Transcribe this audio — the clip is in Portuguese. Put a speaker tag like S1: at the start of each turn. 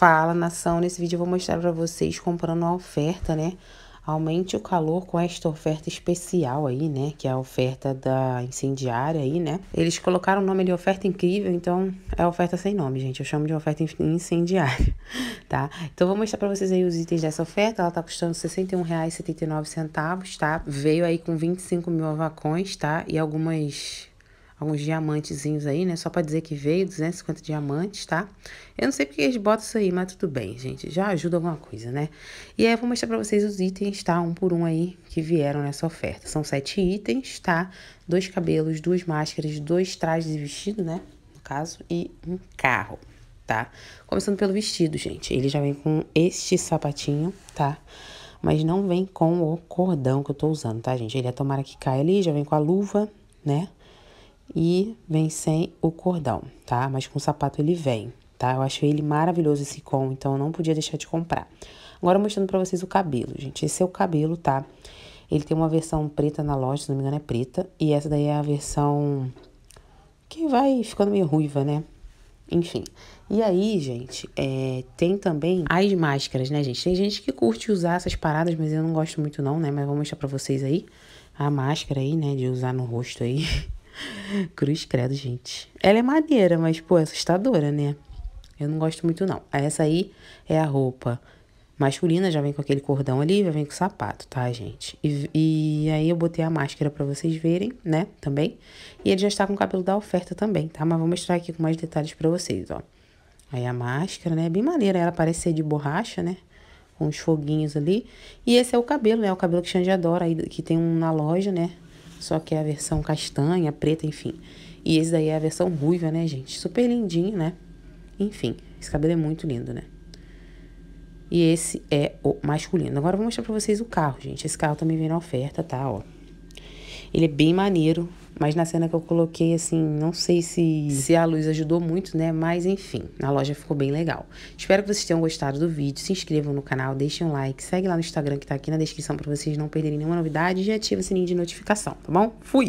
S1: Fala, nação! Nesse vídeo eu vou mostrar para vocês comprando uma oferta, né? Aumente o calor com esta oferta especial aí, né? Que é a oferta da incendiária aí, né? Eles colocaram o nome de oferta incrível, então é oferta sem nome, gente. Eu chamo de oferta incendiária, tá? Então vou mostrar pra vocês aí os itens dessa oferta. Ela tá custando R$ 61,79, tá? Veio aí com 25 mil avacões, tá? E algumas alguns diamantezinhos aí, né? Só para dizer que veio 250 diamantes, tá? Eu não sei porque eles botam isso aí, mas tudo bem, gente. Já ajuda alguma coisa, né? E aí eu vou mostrar para vocês os itens, tá? Um por um aí que vieram nessa oferta. São sete itens, tá? Dois cabelos, duas máscaras, dois trajes de vestido, né? No caso, e um carro. Tá? Começando pelo vestido, gente. Ele já vem com este sapatinho, tá? Mas não vem com o cordão que eu tô usando, tá, gente? Ele é tomara que caia ali, já vem com a luva, né? E vem sem o cordão, tá? Mas com o sapato ele vem, tá? Eu achei ele maravilhoso esse com, então eu não podia deixar de comprar. Agora mostrando pra vocês o cabelo, gente. Esse é o cabelo, tá? Ele tem uma versão preta na loja, se não me engano é preta. E essa daí é a versão que vai ficando meio ruiva, né? Enfim. E aí, gente, é, tem também as máscaras, né, gente? Tem gente que curte usar essas paradas, mas eu não gosto muito não, né? Mas vou mostrar pra vocês aí a máscara aí, né, de usar no rosto aí. Cruz credo, gente. Ela é madeira, mas, pô, é assustadora, né? Eu não gosto muito, não. Essa aí é a roupa masculina, já vem com aquele cordão ali, já vem com sapato, tá, gente? E, e aí eu botei a máscara para vocês verem, né, também. E ele já está com o cabelo da oferta também, tá? Mas vou mostrar aqui com mais detalhes para vocês, ó. Aí a máscara, né, bem maneira. Ela parece ser de borracha, né? Com uns foguinhos ali. E esse é o cabelo, né? O cabelo que Xande adora, aí, que tem um na loja, né? Só que é a versão castanha, preta, enfim. E esse daí é a versão ruiva, né, gente? Super lindinho, né? Enfim, esse cabelo é muito lindo, né? E esse é o masculino. Agora eu vou mostrar pra vocês o carro, gente. Esse carro também vem na oferta, tá? Ó. Ele é bem maneiro, mas na cena que eu coloquei, assim, não sei se, se a luz ajudou muito, né? Mas enfim, a loja ficou bem legal. Espero que vocês tenham gostado do vídeo. Se inscrevam no canal, deixem um like, segue lá no Instagram que tá aqui na descrição para vocês não perderem nenhuma novidade e ativa o sininho de notificação, tá bom? Fui!